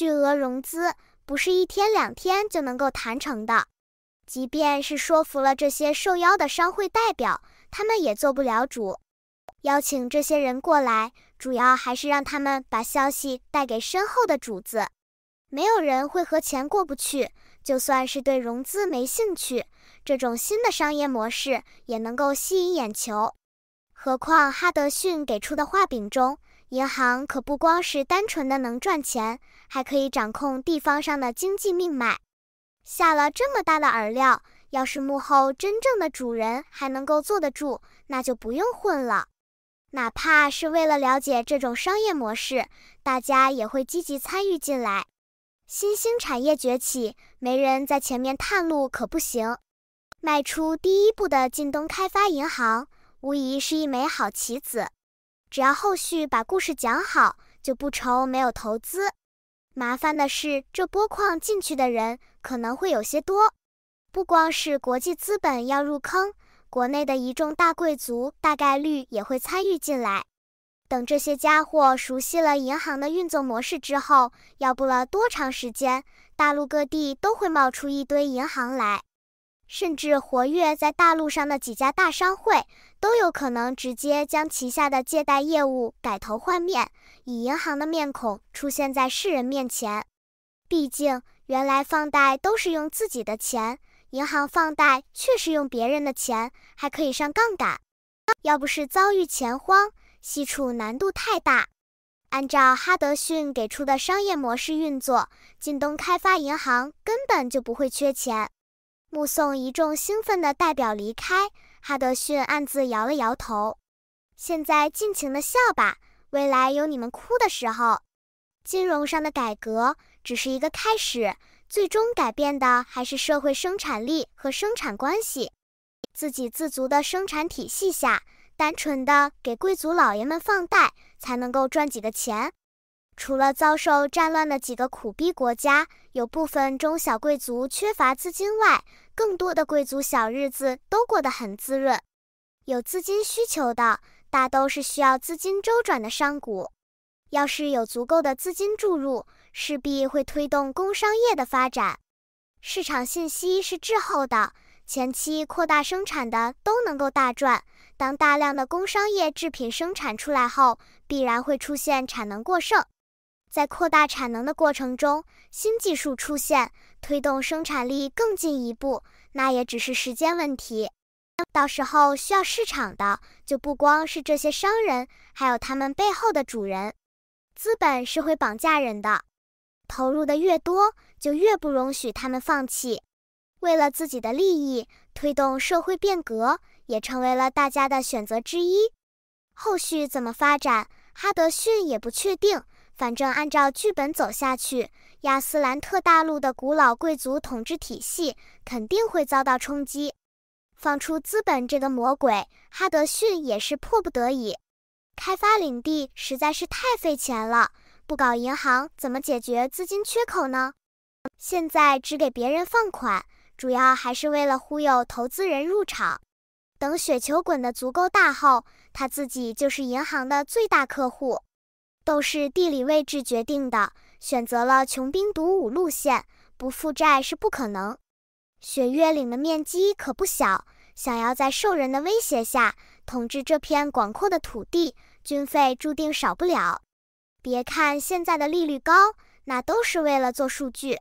巨额融资不是一天两天就能够谈成的，即便是说服了这些受邀的商会代表，他们也做不了主。邀请这些人过来，主要还是让他们把消息带给身后的主子。没有人会和钱过不去，就算是对融资没兴趣，这种新的商业模式也能够吸引眼球。何况哈德逊给出的画饼中。银行可不光是单纯的能赚钱，还可以掌控地方上的经济命脉。下了这么大的饵料，要是幕后真正的主人还能够坐得住，那就不用混了。哪怕是为了了解这种商业模式，大家也会积极参与进来。新兴产业崛起，没人在前面探路可不行。迈出第一步的晋东开发银行，无疑是一枚好棋子。只要后续把故事讲好，就不愁没有投资。麻烦的是，这波矿进去的人可能会有些多，不光是国际资本要入坑，国内的一众大贵族大概率也会参与进来。等这些家伙熟悉了银行的运作模式之后，要不了多长时间，大陆各地都会冒出一堆银行来。甚至活跃在大陆上的几家大商会都有可能直接将旗下的借贷业务改头换面，以银行的面孔出现在世人面前。毕竟，原来放贷都是用自己的钱，银行放贷却是用别人的钱，还可以上杠杆。要不是遭遇钱荒，西储难度太大，按照哈德逊给出的商业模式运作，京东开发银行根本就不会缺钱。目送一众兴奋的代表离开，哈德逊暗自摇了摇头。现在尽情的笑吧，未来有你们哭的时候。金融上的改革只是一个开始，最终改变的还是社会生产力和生产关系。自给自足的生产体系下，单纯的给贵族老爷们放贷，才能够赚几个钱。除了遭受战乱的几个苦逼国家，有部分中小贵族缺乏资金外，更多的贵族小日子都过得很滋润。有资金需求的，大都是需要资金周转的商贾。要是有足够的资金注入，势必会推动工商业的发展。市场信息是滞后的，前期扩大生产的都能够大赚。当大量的工商业制品生产出来后，必然会出现产能过剩。在扩大产能的过程中，新技术出现，推动生产力更进一步，那也只是时间问题。到时候需要市场的，就不光是这些商人，还有他们背后的主人。资本是会绑架人的，投入的越多，就越不容许他们放弃。为了自己的利益，推动社会变革，也成为了大家的选择之一。后续怎么发展，哈德逊也不确定。反正按照剧本走下去，亚斯兰特大陆的古老贵族统治体系肯定会遭到冲击。放出资本这个魔鬼，哈德逊也是迫不得已。开发领地实在是太费钱了，不搞银行怎么解决资金缺口呢？现在只给别人放款，主要还是为了忽悠投资人入场。等雪球滚得足够大后，他自己就是银行的最大客户。都是地理位置决定的，选择了穷兵黩武路线，不负债是不可能。雪月岭的面积可不小，想要在兽人的威胁下统治这片广阔的土地，军费注定少不了。别看现在的利率高，那都是为了做数据。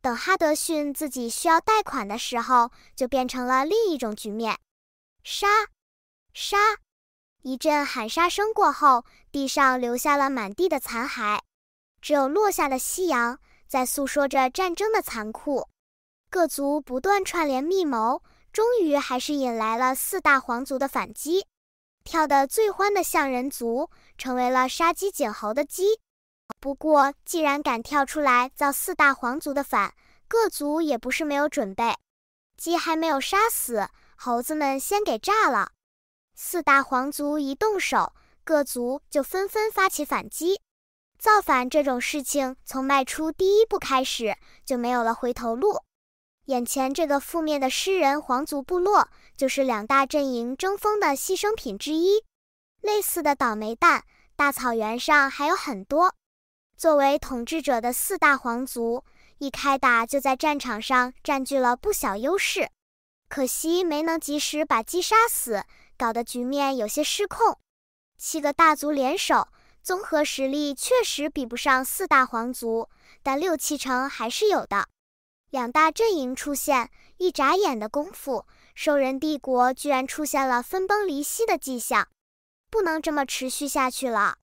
等哈德逊自己需要贷款的时候，就变成了另一种局面。杀，杀。一阵喊杀声过后，地上留下了满地的残骸，只有落下的夕阳在诉说着战争的残酷。各族不断串联密谋，终于还是引来了四大皇族的反击。跳得最欢的象人族成为了杀鸡儆猴的鸡。不过，既然敢跳出来造四大皇族的反，各族也不是没有准备。鸡还没有杀死，猴子们先给炸了。四大皇族一动手，各族就纷纷发起反击。造反这种事情，从迈出第一步开始就没有了回头路。眼前这个覆灭的诗人皇族部落，就是两大阵营争锋的牺牲品之一。类似的倒霉蛋，大草原上还有很多。作为统治者的四大皇族，一开打就在战场上占据了不小优势，可惜没能及时把鸡杀死。搞得局面有些失控，七个大族联手，综合实力确实比不上四大皇族，但六七成还是有的。两大阵营出现，一眨眼的功夫，兽人帝国居然出现了分崩离析的迹象，不能这么持续下去了。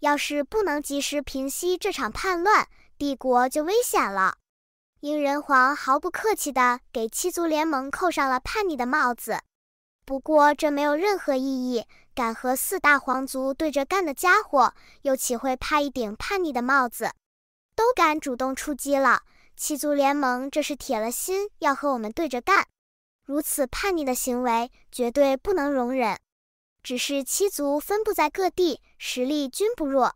要是不能及时平息这场叛乱，帝国就危险了。鹰人皇毫不客气地给七族联盟扣上了叛逆的帽子。不过这没有任何意义。敢和四大皇族对着干的家伙，又岂会怕一顶叛逆的帽子？都敢主动出击了，七族联盟这是铁了心要和我们对着干。如此叛逆的行为绝对不能容忍。只是七族分布在各地，实力均不弱，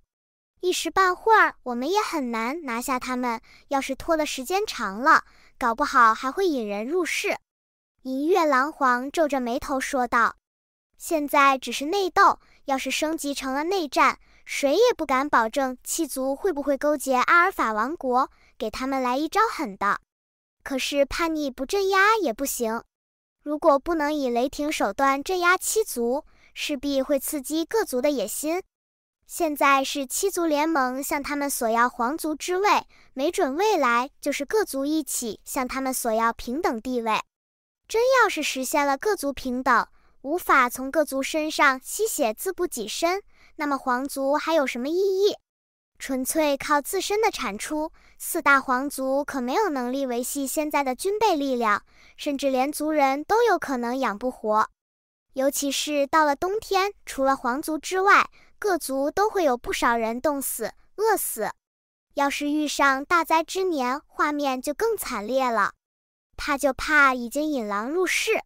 一时半会儿我们也很难拿下他们。要是拖了时间长了，搞不好还会引人入室。银月狼皇皱着眉头说道：“现在只是内斗，要是升级成了内战，谁也不敢保证七族会不会勾结阿尔法王国，给他们来一招狠的。可是叛逆不镇压也不行，如果不能以雷霆手段镇压七族，势必会刺激各族的野心。现在是七族联盟向他们索要皇族之位，没准未来就是各族一起向他们索要平等地位。”真要是实现了各族平等，无法从各族身上吸血自补己身，那么皇族还有什么意义？纯粹靠自身的产出，四大皇族可没有能力维系现在的军备力量，甚至连族人都有可能养不活。尤其是到了冬天，除了皇族之外，各族都会有不少人冻死、饿死。要是遇上大灾之年，画面就更惨烈了。怕就怕已经引狼入室。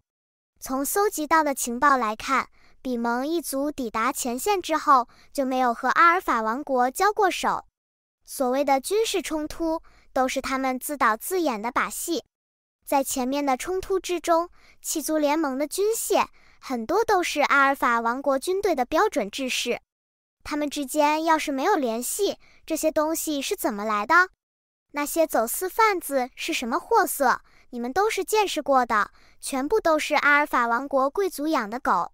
从搜集到的情报来看，比蒙一族抵达前线之后就没有和阿尔法王国交过手。所谓的军事冲突都是他们自导自演的把戏。在前面的冲突之中，七族联盟的军械很多都是阿尔法王国军队的标准制式。他们之间要是没有联系，这些东西是怎么来的？那些走私贩子是什么货色？你们都是见识过的，全部都是阿尔法王国贵族养的狗。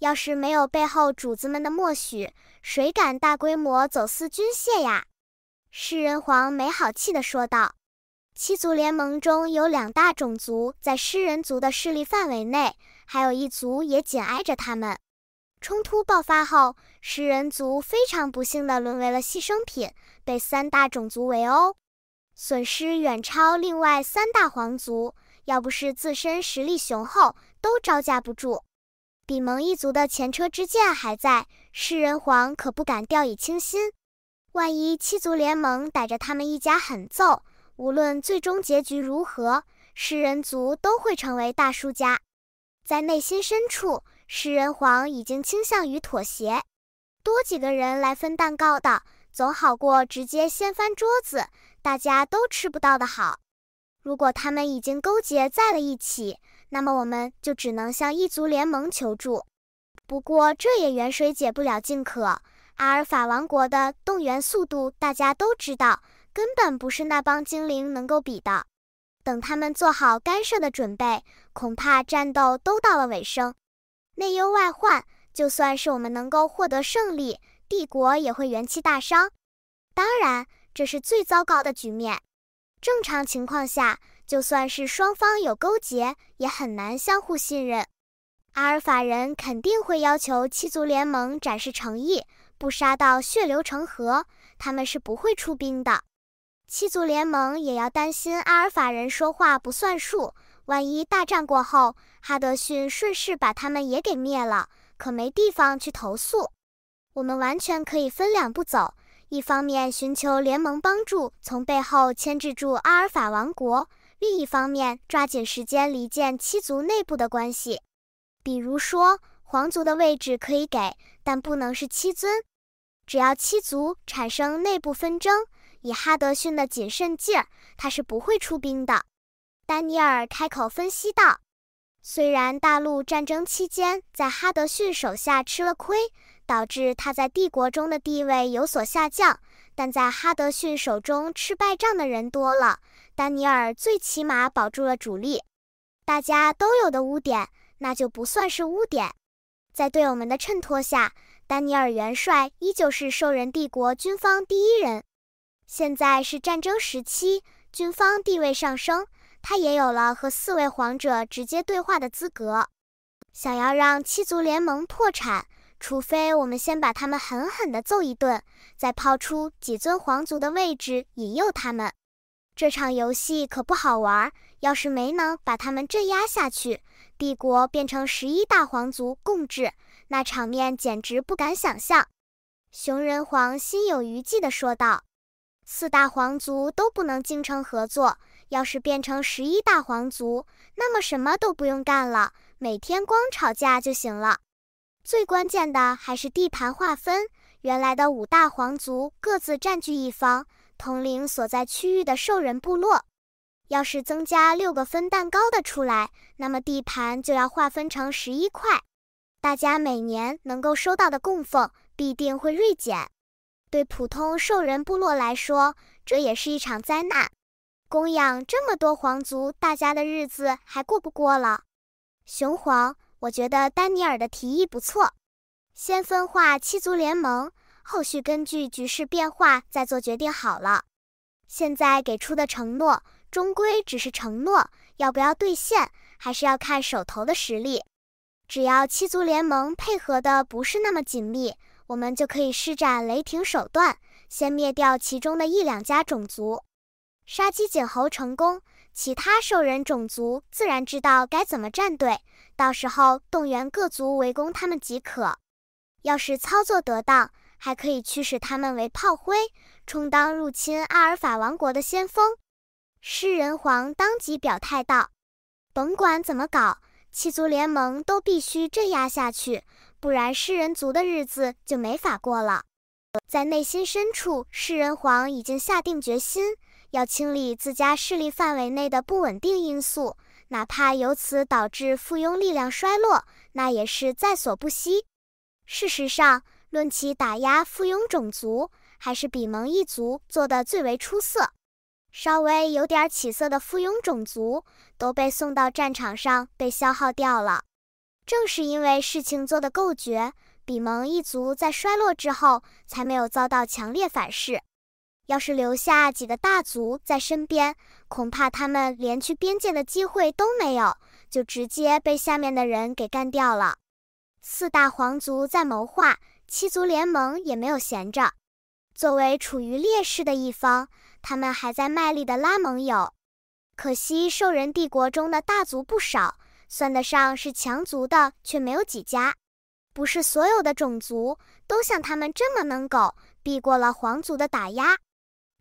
要是没有背后主子们的默许，谁敢大规模走私军械呀？食人皇没好气地说道。七族联盟中有两大种族在食人族的势力范围内，还有一族也紧挨着他们。冲突爆发后，食人族非常不幸地沦为了牺牲品，被三大种族围殴。损失远超另外三大皇族，要不是自身实力雄厚，都招架不住。比蒙一族的前车之鉴还在，食人皇可不敢掉以轻心。万一七族联盟逮着他们一家狠揍，无论最终结局如何，食人族都会成为大输家。在内心深处，食人皇已经倾向于妥协，多几个人来分蛋糕的，总好过直接掀翻桌子。大家都吃不到的好。如果他们已经勾结在了一起，那么我们就只能向异族联盟求助。不过这也远水解不了近渴。阿尔法王国的动员速度大家都知道，根本不是那帮精灵能够比的。等他们做好干涉的准备，恐怕战斗都到了尾声。内忧外患，就算是我们能够获得胜利，帝国也会元气大伤。当然。这是最糟糕的局面。正常情况下，就算是双方有勾结，也很难相互信任。阿尔法人肯定会要求七族联盟展示诚意，不杀到血流成河，他们是不会出兵的。七族联盟也要担心阿尔法人说话不算数，万一大战过后，哈德逊顺势把他们也给灭了，可没地方去投诉。我们完全可以分两步走。一方面寻求联盟帮助，从背后牵制住阿尔法王国；另一方面，抓紧时间离间七族内部的关系。比如说，皇族的位置可以给，但不能是七尊。只要七族产生内部纷争，以哈德逊的谨慎劲儿，他是不会出兵的。丹尼尔开口分析道：“虽然大陆战争期间，在哈德逊手下吃了亏。”导致他在帝国中的地位有所下降，但在哈德逊手中吃败仗的人多了，丹尼尔最起码保住了主力。大家都有的污点，那就不算是污点。在队友们的衬托下，丹尼尔元帅依旧是兽人帝国军方第一人。现在是战争时期，军方地位上升，他也有了和四位皇者直接对话的资格。想要让七族联盟破产。除非我们先把他们狠狠的揍一顿，再抛出几尊皇族的位置引诱他们。这场游戏可不好玩，要是没能把他们镇压下去，帝国变成十一大皇族共治，那场面简直不敢想象。熊仁皇心有余悸的说道：“四大皇族都不能精诚合作，要是变成十一大皇族，那么什么都不用干了，每天光吵架就行了。”最关键的还是地盘划分。原来的五大皇族各自占据一方，统领所在区域的兽人部落。要是增加六个分蛋糕的出来，那么地盘就要划分成十一块，大家每年能够收到的供奉必定会锐减。对普通兽人部落来说，这也是一场灾难。供养这么多皇族，大家的日子还过不过了？雄黄、我觉得丹尼尔的提议不错，先分化七族联盟，后续根据局势变化再做决定好了。现在给出的承诺终归只是承诺，要不要兑现，还是要看手头的实力。只要七族联盟配合的不是那么紧密，我们就可以施展雷霆手段，先灭掉其中的一两家种族，杀鸡儆猴，成功。其他兽人种族自然知道该怎么站队，到时候动员各族围攻他们即可。要是操作得当，还可以驱使他们为炮灰，充当入侵阿尔法王国的先锋。狮人皇当即表态道：“甭管怎么搞，七族联盟都必须镇压下去，不然狮人族的日子就没法过了。”在内心深处，狮人皇已经下定决心。要清理自家势力范围内的不稳定因素，哪怕由此导致附庸力量衰落，那也是在所不惜。事实上，论起打压附庸种族，还是比蒙一族做得最为出色。稍微有点起色的附庸种族都被送到战场上被消耗掉了。正是因为事情做得够绝，比蒙一族在衰落之后才没有遭到强烈反噬。要是留下几个大族在身边，恐怕他们连去边界的机会都没有，就直接被下面的人给干掉了。四大皇族在谋划，七族联盟也没有闲着。作为处于劣势的一方，他们还在卖力的拉盟友。可惜兽人帝国中的大族不少，算得上是强族的却没有几家。不是所有的种族都像他们这么能苟，避过了皇族的打压。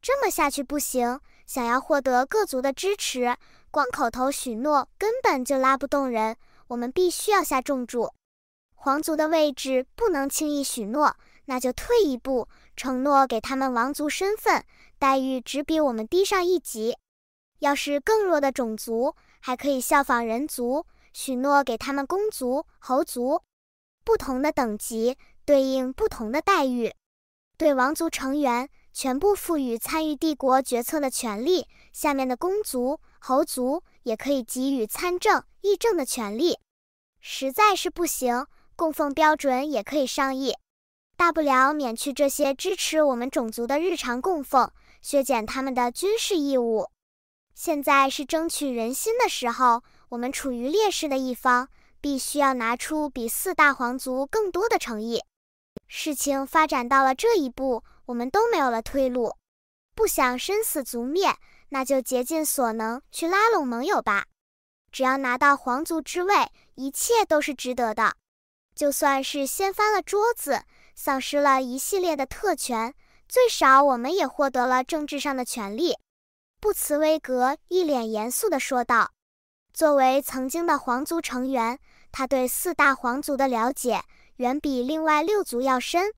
这么下去不行，想要获得各族的支持，光口头许诺根本就拉不动人。我们必须要下重注，皇族的位置不能轻易许诺，那就退一步，承诺给他们王族身份待遇，只比我们低上一级。要是更弱的种族，还可以效仿人族，许诺给他们公族、侯族，不同的等级对应不同的待遇，对王族成员。全部赋予参与帝国决策的权利，下面的公族、侯族也可以给予参政议政的权利。实在是不行，供奉标准也可以商议。大不了免去这些支持我们种族的日常供奉，削减他们的军事义务。现在是争取人心的时候，我们处于劣势的一方，必须要拿出比四大皇族更多的诚意。事情发展到了这一步。我们都没有了退路，不想身死族灭，那就竭尽所能去拉拢盟友吧。只要拿到皇族之位，一切都是值得的。就算是掀翻了桌子，丧失了一系列的特权，最少我们也获得了政治上的权利。”布茨威格一脸严肃的说道。作为曾经的皇族成员，他对四大皇族的了解远比另外六族要深。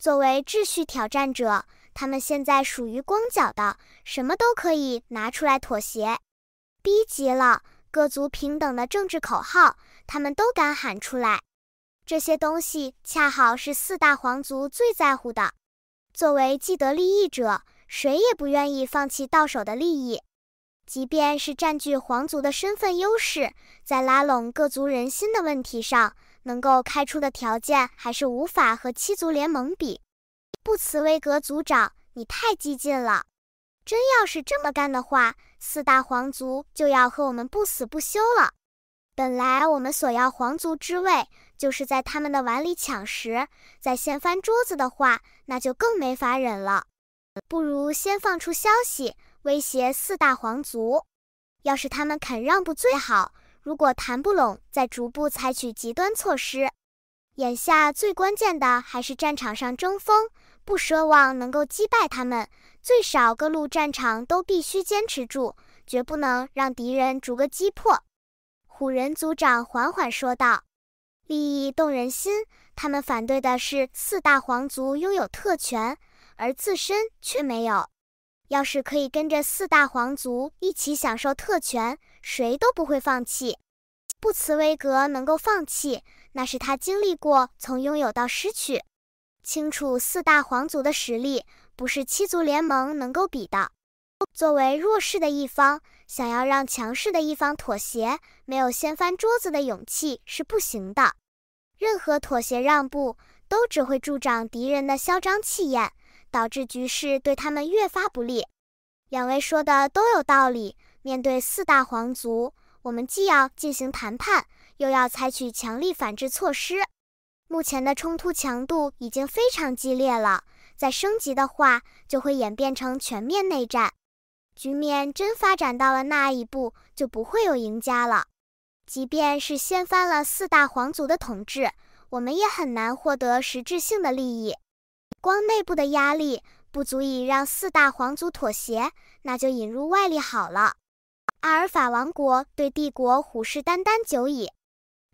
作为秩序挑战者，他们现在属于光脚的，什么都可以拿出来妥协。逼急了，各族平等的政治口号，他们都敢喊出来。这些东西恰好是四大皇族最在乎的。作为既得利益者，谁也不愿意放弃到手的利益。即便是占据皇族的身份优势，在拉拢各族人心的问题上，能够开出的条件还是无法和七族联盟比。布茨威格族长，你太激进了。真要是这么干的话，四大皇族就要和我们不死不休了。本来我们索要皇族之位，就是在他们的碗里抢食。再掀翻桌子的话，那就更没法忍了。不如先放出消息。威胁四大皇族，要是他们肯让步最好。如果谈不拢，再逐步采取极端措施。眼下最关键的还是战场上争锋，不奢望能够击败他们，最少各路战场都必须坚持住，绝不能让敌人逐个击破。虎人族长缓缓说道：“利益动人心，他们反对的是四大皇族拥有特权，而自身却没有。”要是可以跟着四大皇族一起享受特权，谁都不会放弃。布茨威格能够放弃，那是他经历过从拥有到失去，清楚四大皇族的实力不是七族联盟能够比的。作为弱势的一方，想要让强势的一方妥协，没有掀翻桌子的勇气是不行的。任何妥协让步，都只会助长敌人的嚣张气焰。导致局势对他们越发不利。两位说的都有道理。面对四大皇族，我们既要进行谈判，又要采取强力反制措施。目前的冲突强度已经非常激烈了，再升级的话就会演变成全面内战。局面真发展到了那一步，就不会有赢家了。即便是掀翻了四大皇族的统治，我们也很难获得实质性的利益。光内部的压力不足以让四大皇族妥协，那就引入外力好了。阿尔法王国对帝国虎视眈眈久矣，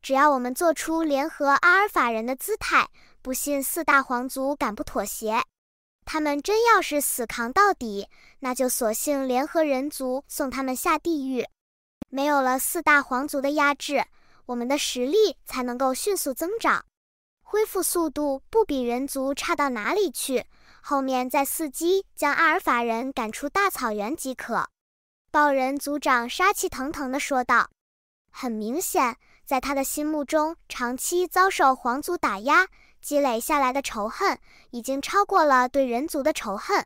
只要我们做出联合阿尔法人的姿态，不信四大皇族敢不妥协。他们真要是死扛到底，那就索性联合人族送他们下地狱。没有了四大皇族的压制，我们的实力才能够迅速增长。恢复速度不比人族差到哪里去，后面再伺机将阿尔法人赶出大草原即可。”豹人族长杀气腾腾地说道。很明显，在他的心目中，长期遭受皇族打压积累下来的仇恨，已经超过了对人族的仇恨。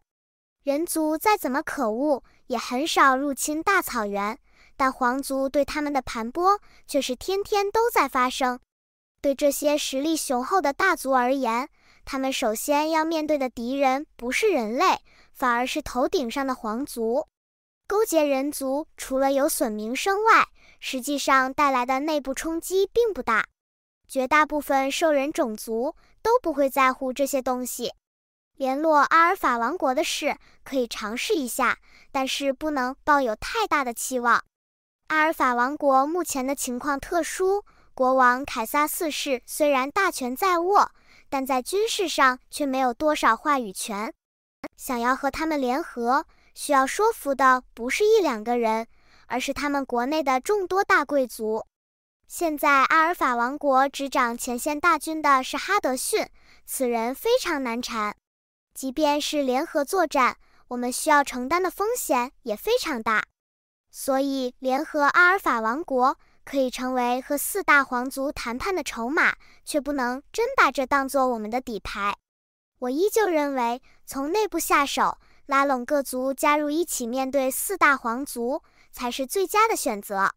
人族再怎么可恶，也很少入侵大草原，但皇族对他们的盘剥却是天天都在发生。对这些实力雄厚的大族而言，他们首先要面对的敌人不是人类，反而是头顶上的皇族。勾结人族除了有损名声外，实际上带来的内部冲击并不大。绝大部分兽人种族都不会在乎这些东西。联络阿尔法王国的事可以尝试一下，但是不能抱有太大的期望。阿尔法王国目前的情况特殊。国王凯撒四世虽然大权在握，但在军事上却没有多少话语权。想要和他们联合，需要说服的不是一两个人，而是他们国内的众多大贵族。现在阿尔法王国执掌前线大军的是哈德逊，此人非常难缠。即便是联合作战，我们需要承担的风险也非常大。所以，联合阿尔法王国。可以成为和四大皇族谈判的筹码，却不能真把这当做我们的底牌。我依旧认为，从内部下手，拉拢各族加入一起面对四大皇族，才是最佳的选择。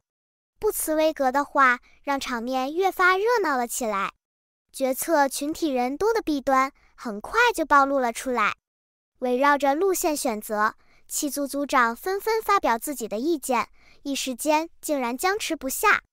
不辞威格的话，让场面越发热闹了起来。决策群体人多的弊端很快就暴露了出来。围绕着路线选择，七族族长纷纷发表自己的意见。一时间，竟然僵持不下。